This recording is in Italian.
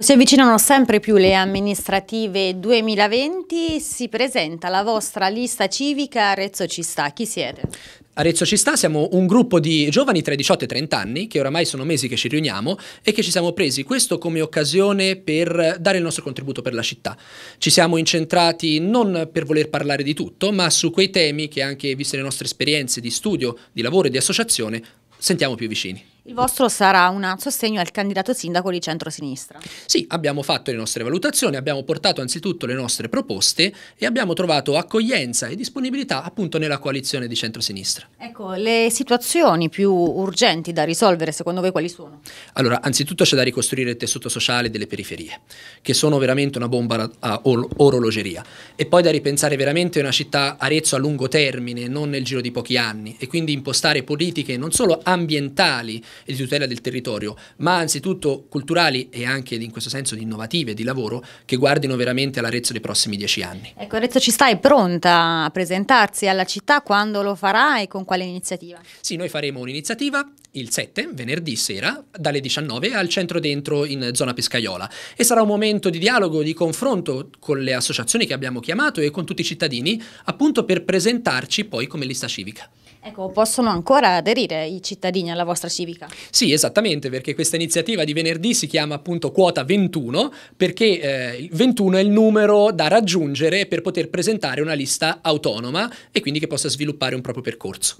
Si avvicinano sempre più le amministrative 2020, si presenta la vostra lista civica Arezzo Cistà, chi siete? Arezzo Cistà siamo un gruppo di giovani tra i 18 e i 30 anni, che oramai sono mesi che ci riuniamo e che ci siamo presi questo come occasione per dare il nostro contributo per la città. Ci siamo incentrati non per voler parlare di tutto, ma su quei temi che anche viste le nostre esperienze di studio, di lavoro e di associazione sentiamo più vicini. Il vostro sarà un sostegno al candidato sindaco di centrosinistra. Sì, abbiamo fatto le nostre valutazioni, abbiamo portato anzitutto le nostre proposte e abbiamo trovato accoglienza e disponibilità appunto nella coalizione di centrosinistra. Ecco, le situazioni più urgenti da risolvere secondo voi quali sono? Allora, anzitutto c'è da ricostruire il tessuto sociale delle periferie, che sono veramente una bomba a orologeria. E poi da ripensare veramente una città Arezzo a lungo termine, non nel giro di pochi anni, e quindi impostare politiche non solo ambientali, e di tutela del territorio, ma anzitutto culturali e anche in questo senso di innovative, di lavoro, che guardino veramente all'Arezzo dei prossimi dieci anni. Ecco, Arezzo ci sta, è pronta a presentarsi alla città, quando lo farà e con quale iniziativa? Sì, noi faremo un'iniziativa il 7, venerdì sera, dalle 19 al centro dentro in zona Pescaiola e sarà un momento di dialogo, di confronto con le associazioni che abbiamo chiamato e con tutti i cittadini, appunto per presentarci poi come lista civica. Ecco, possono ancora aderire i cittadini alla vostra civica? Sì, esattamente, perché questa iniziativa di venerdì si chiama appunto quota 21, perché eh, 21 è il numero da raggiungere per poter presentare una lista autonoma e quindi che possa sviluppare un proprio percorso.